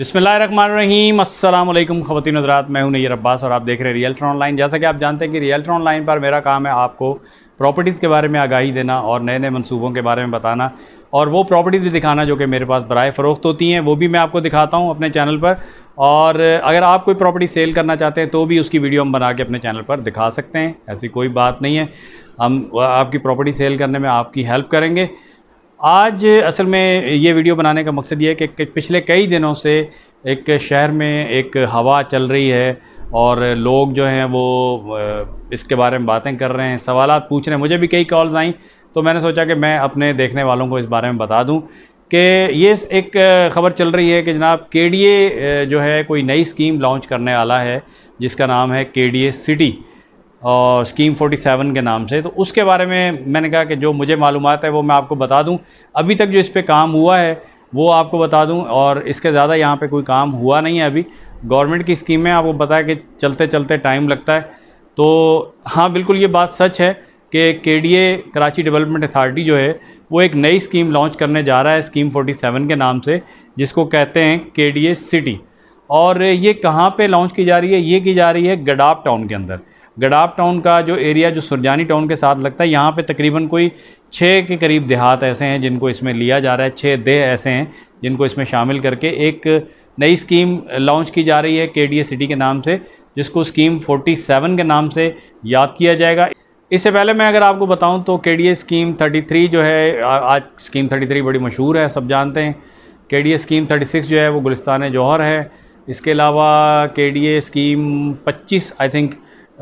अस्सलाम वालेकुम ख़वान हजरात मैं हूं नैर अब्बास और आप देख रहे हैं रियल्टर ऑनलाइन जैसा कि आप जानते हैं कि रियल्टर ऑनलाइन पर मेरा काम है आपको प्रॉपर्टीज़ के बारे में आगाही देना और नए नए मंसूबों के बारे में बताना और वो प्रॉपर्टीज़ भी दिखाना जो कि मेरे पास बरए फ़रोख्त होती हैं वो भी मैं आपको दिखाता हूँ अपने चैनल पर और अगर आप कोई प्रॉपर्टी सेल करना चाहते हैं तो भी उसकी वीडियो हम बना के अपने चैनल पर दिखा सकते हैं ऐसी कोई बात नहीं है हम आपकी प्रॉपर्टी सेल करने में आपकी हेल्प करेंगे आज असल में ये वीडियो बनाने का मकसद ये है कि पिछले कई दिनों से एक शहर में एक हवा चल रही है और लोग जो हैं वो इसके बारे में बातें कर रहे हैं सवाल पूछ रहे हैं मुझे भी कई कॉल्स आई तो मैंने सोचा कि मैं अपने देखने वालों को इस बारे में बता दूं कि ये एक ख़बर चल रही है कि जनाब के जो है कोई नई स्कीम लॉन्च करने वाला है जिसका नाम है के सिटी और स्कीम 47 के नाम से तो उसके बारे में मैंने कहा कि जो मुझे मालूम है वो मैं आपको बता दूं अभी तक जो इस पर काम हुआ है वो आपको बता दूं और इसके ज़्यादा यहाँ पे कोई काम हुआ नहीं है अभी गवर्नमेंट की स्कीम में आपको बताया कि चलते चलते टाइम लगता है तो हाँ बिल्कुल ये बात सच है कि K D A Karachi development authority जो है वो एक नई स्कीम लॉन्च करने जा रहा है स्कीम फोर्टी के नाम से जिसको कहते हैं के डी ए सिटी और ये कहाँ पर लॉन्च की जा रही है ये की जा रही है गडाप टाउन के अंदर गडाप टाउन का जो एरिया जो सुरजानी टाउन के साथ लगता है यहाँ पे तकरीबन कोई छः के करीब देहात ऐसे हैं जिनको इसमें लिया जा रहा है छः देह ऐसे हैं जिनको इसमें शामिल करके एक नई स्कीम लॉन्च की जा रही है के सिटी के नाम से जिसको स्कीम 47 के नाम से याद किया जाएगा इससे पहले मैं अगर आपको बताऊं तो के स्कीम 33 जो है आज स्कीम 33 बड़ी मशहूर है सब जानते हैं के स्कीम 36 जो है वो गुलिस्तान जौहर है इसके अलावा के स्कीम 25 आई थिंक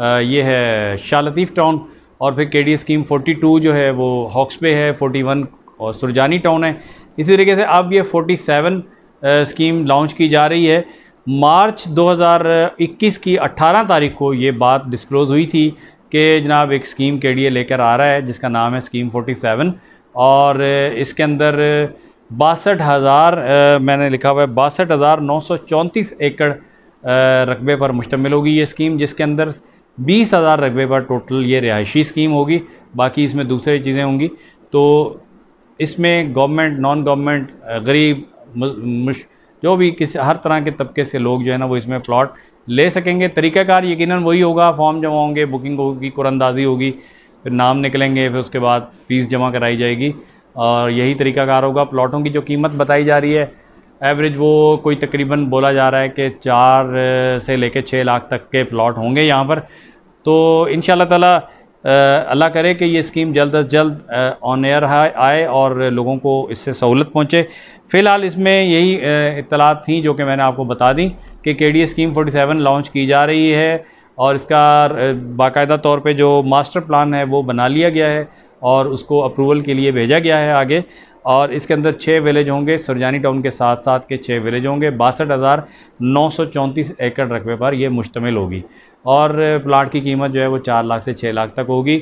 ये है शाह लतीफ़ टाउन और फिर के डी स्कीम 42 जो है वो हॉक्स पे है 41 और सुरजानी टाउन है इसी तरीके से अब ये 47 स्कीम लॉन्च की जा रही है मार्च 2021 की 18 तारीख को ये बात डिस्क्लोज़ हुई थी कि जनाब एक स्कीम के डी लेकर आ रहा है जिसका नाम है स्कीम 47 और इसके अंदर बासठ हज़ार मैंने लिखा हुआ है बासठ हज़ार नौ सौ चौंतीस एकड़ रकबे पर मुश्तमिल होगी ये स्कीम जिसके अंदर बीस हज़ार रकबे पर टोटल ये रिहायशी स्कीम होगी बाकी इसमें दूसरी चीज़ें होंगी तो इसमें गवर्नमेंट नॉन गवर्नमेंट गरीब जो भी किसी हर तरह के तबके से लोग जो है ना वो इसमें प्लॉट ले सकेंगे तरीक़ाकार यकीनन वही होगा फॉर्म जमा होंगे बुकिंग होगी कुरंदाजी होगी फिर नाम निकलेंगे फिर उसके बाद फ़ीस जमा कराई जाएगी और यही तरीक़ाकार होगा प्लॉटों की जो कीमत बताई जा रही है एवरेज वो कोई तकरीबन बोला जा रहा है कि चार से लेके छः लाख तक के प्लॉट होंगे यहाँ पर तो इन ताला अल्लाह करे कि ये स्कीम जल्द अज जल्द ऑन एयर आए और लोगों को इससे सहूलत पहुँचे फ़िलहाल इसमें यही इतलात थी जो कि मैंने आपको बता दी कि के डी स्कीम 47 लॉन्च की जा रही है और इसका बाकायदा तौर पे जो मास्टर प्लान है वो बना लिया गया है और उसको अप्रूवल के लिए भेजा गया है आगे और इसके अंदर छः विलेज होंगे सुरजानी टाउन के साथ साथ के छः विलेज होंगे बासठ हज़ार नौ सौ चौंतीस एकड़ रकबे पर यह मुश्तमिल होगी और प्लाट की कीमत जो है वो चार लाख से छः लाख तक होगी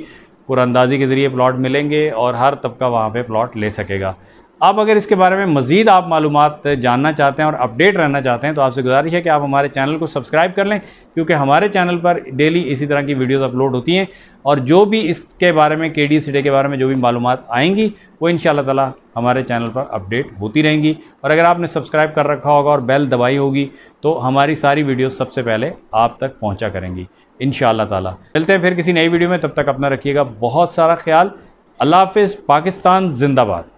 पुरानंदाज़ी के ज़रिए प्लाट मिलेंगे और हर तबका वहाँ पर प्लाट ले सकेगा आप अगर इसके बारे में मज़ीद आप मालूम जानना चाहते हैं और अपडेट रहना चाहते हैं तो आपसे गुजारिश है कि आप हमारे चैनल को सब्सक्राइब कर लें क्योंकि हमारे चैनल पर डेली इसी तरह की वीडियोस अपलोड होती हैं और जो भी इसके बारे में के डी सी के बारे में जो भी मालूम आएंगी वो इन ताला हमारे चैनल पर अपडेट होती रहेंगी और अगर आपने सब्सक्राइब कर रखा होगा और बेल दबाई होगी तो हमारी सारी वीडियो सबसे पहले आप तक पहुँचा करेंगी इन ताला मिलते हैं फिर किसी नई वीडियो में तब तक अपना रखिएगा बहुत सारा ख्याल अल्लाह हाफ पाकिस्तान जिंदाबाद